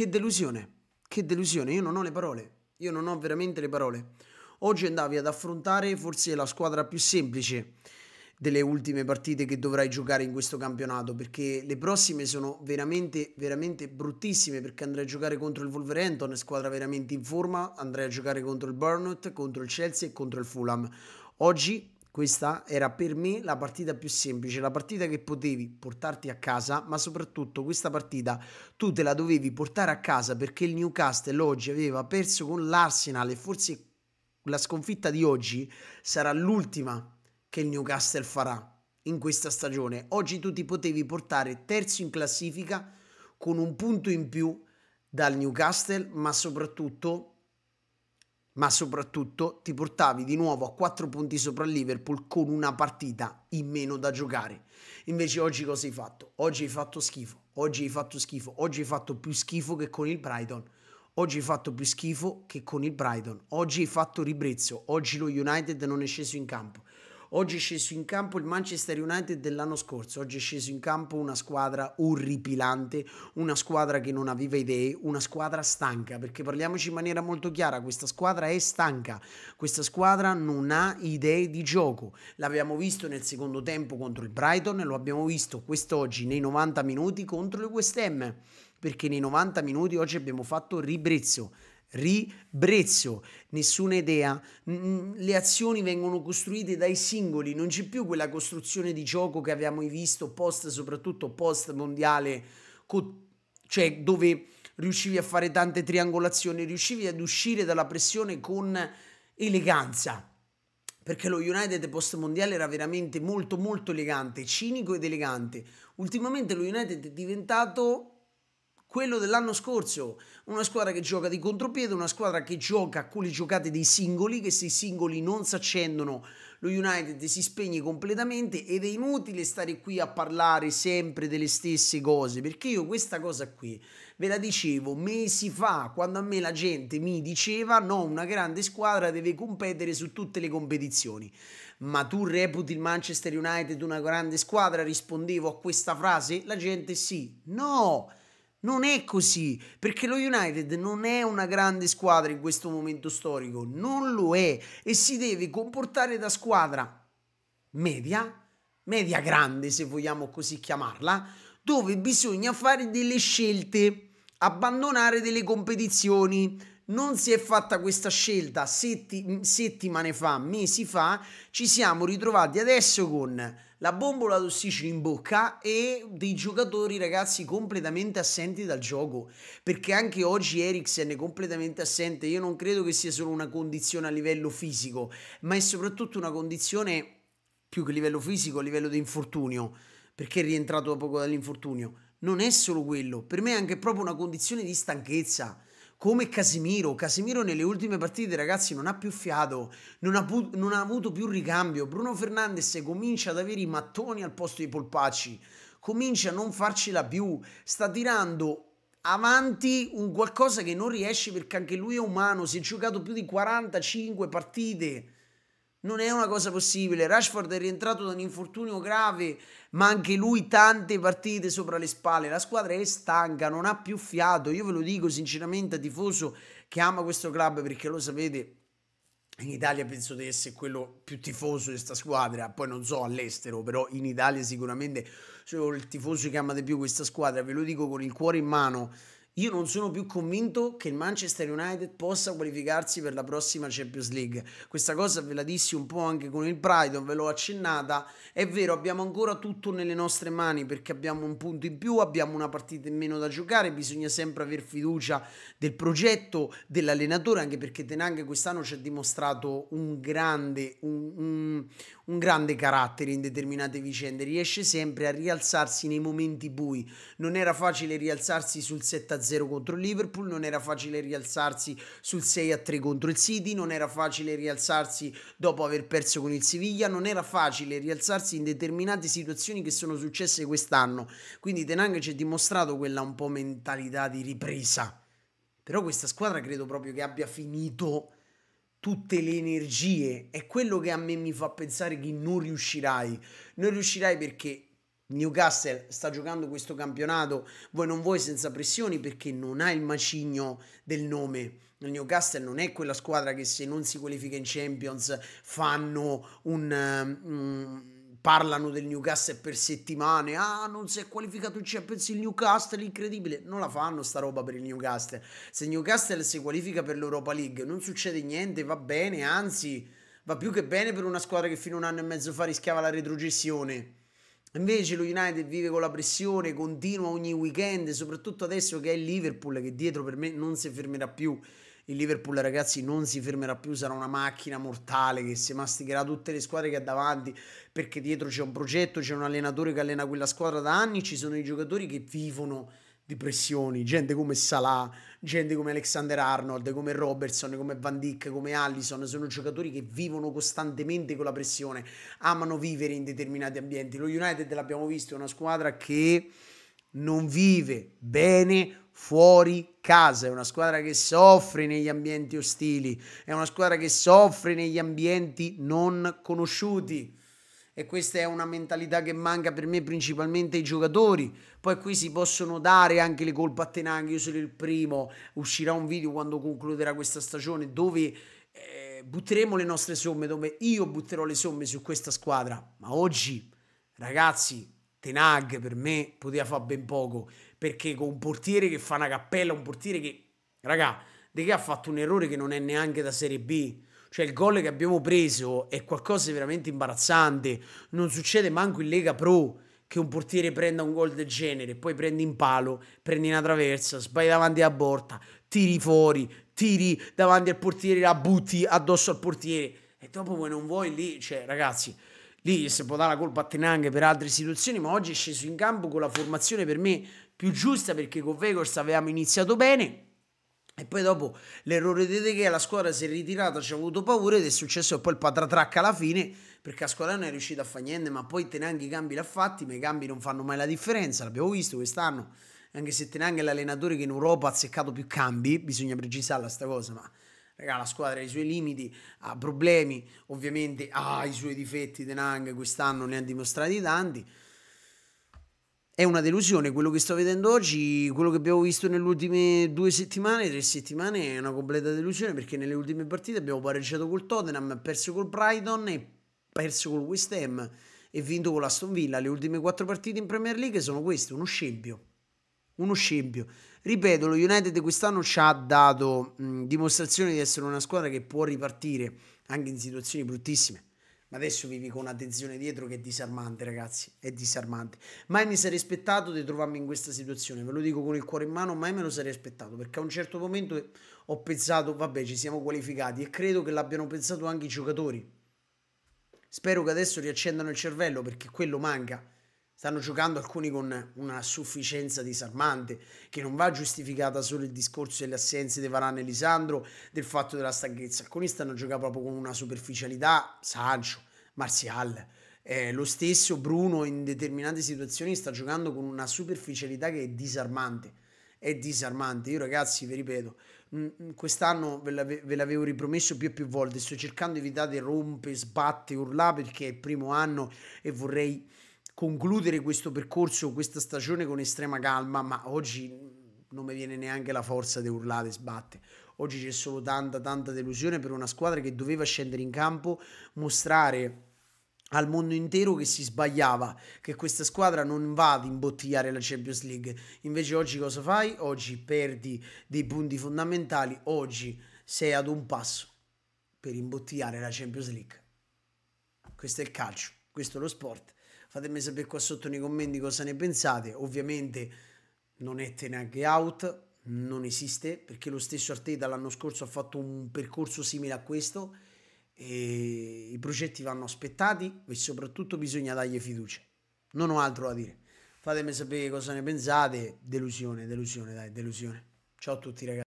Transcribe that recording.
Che delusione, che delusione, io non ho le parole, io non ho veramente le parole. Oggi andavi ad affrontare forse la squadra più semplice delle ultime partite che dovrai giocare in questo campionato, perché le prossime sono veramente, veramente bruttissime, perché andrai a giocare contro il Wolverhampton, squadra veramente in forma, andrai a giocare contro il Burnout, contro il Chelsea e contro il Fulham. Oggi questa era per me la partita più semplice, la partita che potevi portarti a casa, ma soprattutto questa partita tu te la dovevi portare a casa perché il Newcastle oggi aveva perso con l'Arsenal e forse la sconfitta di oggi sarà l'ultima che il Newcastle farà in questa stagione. Oggi tu ti potevi portare terzo in classifica con un punto in più dal Newcastle, ma soprattutto ma soprattutto ti portavi di nuovo a 4 punti sopra il Liverpool con una partita in meno da giocare. Invece oggi cosa hai fatto? Oggi hai fatto schifo, oggi hai fatto schifo, oggi hai fatto più schifo che con il Brighton. Oggi hai fatto più schifo che con il Brighton. Oggi hai fatto ribrezzo. Oggi lo United non è sceso in campo. Oggi è sceso in campo il Manchester United dell'anno scorso, oggi è sceso in campo una squadra orripilante, una squadra che non aveva idee, una squadra stanca, perché parliamoci in maniera molto chiara, questa squadra è stanca, questa squadra non ha idee di gioco. L'abbiamo visto nel secondo tempo contro il Brighton, lo abbiamo visto quest'oggi nei 90 minuti contro il West Ham perché nei 90 minuti oggi abbiamo fatto ribrezzo, ribrezzo, nessuna idea. Le azioni vengono costruite dai singoli, non c'è più quella costruzione di gioco che abbiamo visto post, soprattutto post mondiale, cioè dove riuscivi a fare tante triangolazioni, riuscivi ad uscire dalla pressione con eleganza. Perché lo United post mondiale era veramente molto molto elegante, cinico ed elegante. Ultimamente lo United è diventato quello dell'anno scorso, una squadra che gioca di contropiede, una squadra che gioca con le giocate dei singoli, che se i singoli non si accendono lo United si spegne completamente ed è inutile stare qui a parlare sempre delle stesse cose, perché io questa cosa qui ve la dicevo mesi fa, quando a me la gente mi diceva no, una grande squadra deve competere su tutte le competizioni. Ma tu reputi il Manchester United una grande squadra? Rispondevo a questa frase? La gente sì. No! Non è così, perché lo United non è una grande squadra in questo momento storico, non lo è e si deve comportare da squadra media, media grande se vogliamo così chiamarla, dove bisogna fare delle scelte, abbandonare delle competizioni, non si è fatta questa scelta setti- settimane fa, mesi fa, ci siamo ritrovati adesso con la bombola d'ossigeno in bocca e dei giocatori ragazzi completamente assenti dal gioco perché anche oggi Eriksen è completamente assente io non credo che sia solo una condizione a livello fisico ma è soprattutto una condizione più che a livello fisico a livello di infortunio perché è rientrato da poco dall'infortunio non è solo quello per me è anche proprio una condizione di stanchezza come Casimiro. Casimiro nelle ultime partite, ragazzi, non ha più fiato, non ha, non ha avuto più ricambio. Bruno Fernandes comincia ad avere i mattoni al posto dei polpacci, comincia a non farcela più, sta tirando avanti un qualcosa che non riesce perché anche lui è umano, si è giocato più di 45 partite non è una cosa possibile. Rashford è rientrato da un infortunio grave, ma anche lui tante partite sopra le spalle. La squadra è stanca, non ha più fiato. Io ve lo dico sinceramente a tifoso che ama questo club perché lo sapete. In Italia penso di essere quello più tifoso di questa squadra, poi non so all'estero, però in Italia sicuramente sono il tifoso che ama di più questa squadra, ve lo dico con il cuore in mano. Io non sono più convinto che il Manchester United possa qualificarsi per la prossima Champions League. Questa cosa ve la dissi un po' anche con il Brighton, ve l'ho accennata. È vero, abbiamo ancora tutto nelle nostre mani perché abbiamo un punto in più, abbiamo una partita in meno da giocare, bisogna sempre avere fiducia del progetto, dell'allenatore, anche perché Tenang quest'anno ci ha dimostrato un grande, un, un un grande carattere in determinate vicende, riesce sempre a rialzarsi nei momenti bui. Non era facile rialzarsi sul 7-0 contro il Liverpool, non era facile rialzarsi sul 6-3 contro il City, non era facile rialzarsi dopo aver perso con il Siviglia, non era facile rialzarsi in determinate situazioni che sono successe quest'anno. Quindi Tenang ci ha dimostrato quella un po' mentalità di ripresa. Però questa squadra credo proprio che abbia finito tutte le energie. È quello che a me mi fa pensare che non riuscirai. Non riuscirai perché Newcastle sta giocando questo campionato, voi non vuoi senza pressioni perché non ha il macigno del nome. Il Newcastle non è quella squadra che se non si qualifica in Champions fanno un... Um, parlano del Newcastle per settimane, ah non si è qualificato il Champions il Newcastle, incredibile, non la fanno sta roba per il Newcastle, se il Newcastle si qualifica per l'Europa League non succede niente, va bene, anzi va più che bene per una squadra che fino a un anno e mezzo fa rischiava la retrocessione. Invece lo United vive con la pressione continua ogni weekend, soprattutto adesso che è il Liverpool che dietro per me non si fermerà più il Liverpool ragazzi non si fermerà più, sarà una macchina mortale che si masticherà tutte le squadre che ha davanti perché dietro c'è un progetto, c'è un allenatore che allena quella squadra da anni, ci sono i giocatori che vivono di pressioni, gente come Salah, gente come Alexander Arnold, come Robertson, come Van Dyck, come Allison, sono giocatori che vivono costantemente con la pressione, amano vivere in determinati ambienti. Lo United l'abbiamo visto, è una squadra che non vive bene fuori casa, è una squadra che soffre negli ambienti ostili, è una squadra che soffre negli ambienti non conosciuti. E questa è una mentalità che manca per me principalmente ai giocatori. Poi qui si possono dare anche le colpe a Tenang, io sono il primo, uscirà un video quando concluderà questa stagione dove eh, butteremo le nostre somme, dove io butterò le somme su questa squadra. Ma oggi, ragazzi, Tenag per me poteva fare ben poco perché con un portiere che fa una cappella, un portiere che, raga, De Gea ha fatto un errore che non è neanche da Serie B. Cioè il gol che abbiamo preso è qualcosa di veramente imbarazzante. Non succede manco in Lega Pro che un portiere prenda un gol del genere, poi prendi in palo, prendi una traversa, sbagli davanti alla porta, tiri fuori, tiri davanti al portiere, la butti addosso al portiere e dopo voi non vuoi lì, cioè ragazzi, lì si può dare la colpa a Tenang per altre situazioni, ma oggi è sceso in campo con la formazione per me più giusta perché con Vegors avevamo iniziato bene. E poi dopo l'errore di De Gea, la squadra si è ritirata, ci ha avuto paura ed è successo poi il patatracca alla fine perché la squadra non è riuscita a fare niente, ma poi Tenang i cambi l'ha fatti, ma i cambi non fanno mai la differenza, l'abbiamo visto quest'anno, anche se Tenang è l'allenatore che in Europa ha azzeccato più cambi, bisogna precisarla sta cosa, ma Raga, la squadra ha i suoi limiti, ha problemi, ovviamente ha i suoi difetti. Denang quest'anno ne ha dimostrati tanti. È una delusione quello che sto vedendo oggi, quello che abbiamo visto nelle ultime due settimane, tre settimane è una completa delusione perché nelle ultime partite abbiamo pareggiato col Tottenham, perso col Brighton e perso col West Ham e vinto con l'Aston Villa. Le ultime quattro partite in Premier League sono queste, uno scempio. Uno scempio ripeto, lo United quest'anno ci ha dato mh, dimostrazione di essere una squadra che può ripartire anche in situazioni bruttissime. Ma adesso vivi con attenzione dietro che è disarmante, ragazzi. È disarmante. Mai mi sarei aspettato di trovarmi in questa situazione, ve lo dico con il cuore in mano, mai me lo sarei aspettato, perché a un certo momento ho pensato, vabbè, ci siamo qualificati e credo che l'abbiano pensato anche i giocatori. Spero che adesso riaccendano il cervello perché quello manca stanno giocando alcuni con una sufficienza disarmante che non va giustificata solo il discorso delle assenze di Varane e Lisandro, del fatto della stanchezza. Alcuni stanno giocando proprio con una superficialità, Sancho, Martial. Eh, lo stesso Bruno in determinate situazioni sta giocando con una superficialità che è disarmante. È disarmante. Io ragazzi, vi ripeto, quest'anno ve, l'ave- ve, l'avevo ripromesso più e più volte, sto cercando di evitare rompe, sbatte, urlà perché è il primo anno e vorrei concludere questo percorso, questa stagione con estrema calma, ma oggi non mi viene neanche la forza di urlare sbatte. Oggi c'è solo tanta, tanta delusione per una squadra che doveva scendere in campo, mostrare al mondo intero che si sbagliava, che questa squadra non va ad imbottigliare la Champions League. Invece oggi cosa fai? Oggi perdi dei punti fondamentali, oggi sei ad un passo per imbottigliare la Champions League. Questo è il calcio, questo è lo sport Fatemi sapere qua sotto nei commenti cosa ne pensate. Ovviamente non è neanche out, non esiste, perché lo stesso Arteta l'anno scorso ha fatto un percorso simile a questo e i progetti vanno aspettati e soprattutto bisogna dargli fiducia. Non ho altro da dire. Fatemi sapere cosa ne pensate. Delusione, delusione, dai, delusione. Ciao a tutti ragazzi.